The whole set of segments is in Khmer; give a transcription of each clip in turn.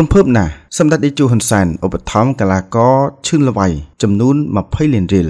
រំភើបណាស់សម្ដេចតេជោហ៊ុនសែនឧបត្ថម្ភកលាករឈឿនលវៃចំនួន20លានរៀល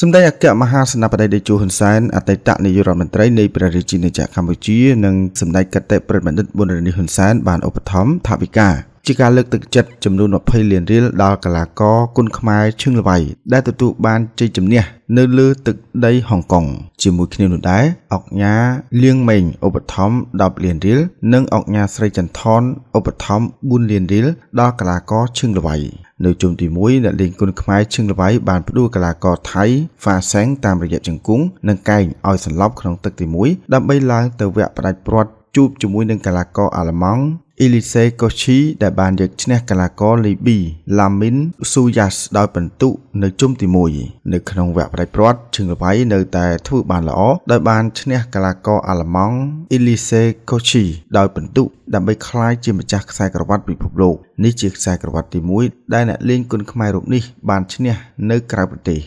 សម្ដេចអគ្គមហាសេនាបតីតេជោហ៊ុនសែនអតីតនាយករដ្ឋមន្ត្រីនៃព្រះរាជាណាចក្រកម្ពុជានិងសម្ដេចកតេប្រិទ្ធបណ្ឌិតប៊ុនរនីហ៊ុនសែនបានឧបត្ថម្ភថវិកាជាការលើកទឹកចិត្តចំនួន20លានរៀលដល់កីឡាករគុនខ្មែរឈឹងលវៃដែលទទួលបានជ័យជំនះនៅលើទឹកដីហុងកុងជាមួយ គ្នានោះដែរអុកញ៉ាលៀងម៉េងឧបត្ថម្ភ10លានរៀលនិងអុកញ៉ាស្រីចន្ទថនឧបត្ថម្ភ4លានរៀលដល់កីឡាករឈឹងលវៃនៅជុំទី1អ្នកលេងគុនខ្មែរឈឹងលវៃបានផ្ដួលកីឡាករថៃហ្វាសែងតាមរយៈជង្គង់និងកែងឲ្យសន្លប់ក្នុងទឹកទី1ដើម្បីឡើងទៅវគ្គផ្ដាច់ព្រាត់ជួបជាមួយនឹងកីឡាករអាល្លឺម៉ង់អ៊ីលីសេកូឈីដែលបានយកឈ្នះកីឡាករលីប៊ីឡាមីនស៊ូយ៉ាសដោយពិន្ទុនៅជុំទី1នៅក្នុងវគ្គប្រៃព្រាត់ជើងល្បៃនៅតែ ធ្វើបានល្អដោយបានឈ្នះកីឡាករអាល្លឺម៉ង់អ៊ីលីសេកូឈីដោយពិន្ទុដើម្បីក្លាយជាម្ចាស់ខ្សែក្រវ៉ាត់ពិភពលោកនេះជាខ្សែក្រវ៉ាត់ទី1ដែលអ្នកលេងគុនខ្មែររូបនេះបានឈ្នះនៅក្រៅប្រទេស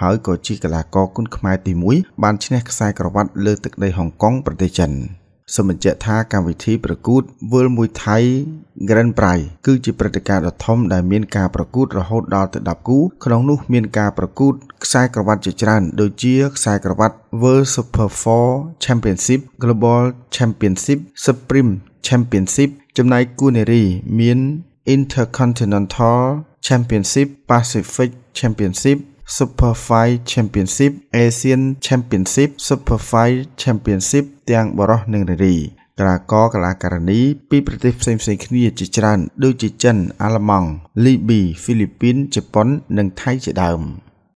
ហើយក៏ជាកីឡាករគុនខ្មែរទី1បានឈ្នះខ្សែក្រវ៉ាត់លើទឹកដីហុងកុងប្រទេសចិន។សូមបញ្ជាក់ថាកម្មវិធីប្រកួត World Muay Thai Grand Prix គឺជាព្រឹត្តិការណ៍ដ៏ធំដែលមានការប្រកួតរហូតដល់ទៅ10គូក្នុងនោះ មានការប្រកួតខ្សែក្រវ៉ាត់ជាច្រើន ដូចជាខ្សែក្រវ៉ាត់ World Super 4 Championship Global Championship Supreme Championship ចំណែកគូនារីមាន Intercontinental Championship Pacific Championship Super Fight Championship Asian Championship Super Fight Championship ទាំងបរិសនិងនារីកីឡាករកីឡាករនីពីប្រទេសផ្សេងៗគ្នាជាច្រើនដូចជាចិន អាល្លឺម៉ង់លីប៊ីហ្វីលីពីនជប៉ុននិងថៃជាដើម។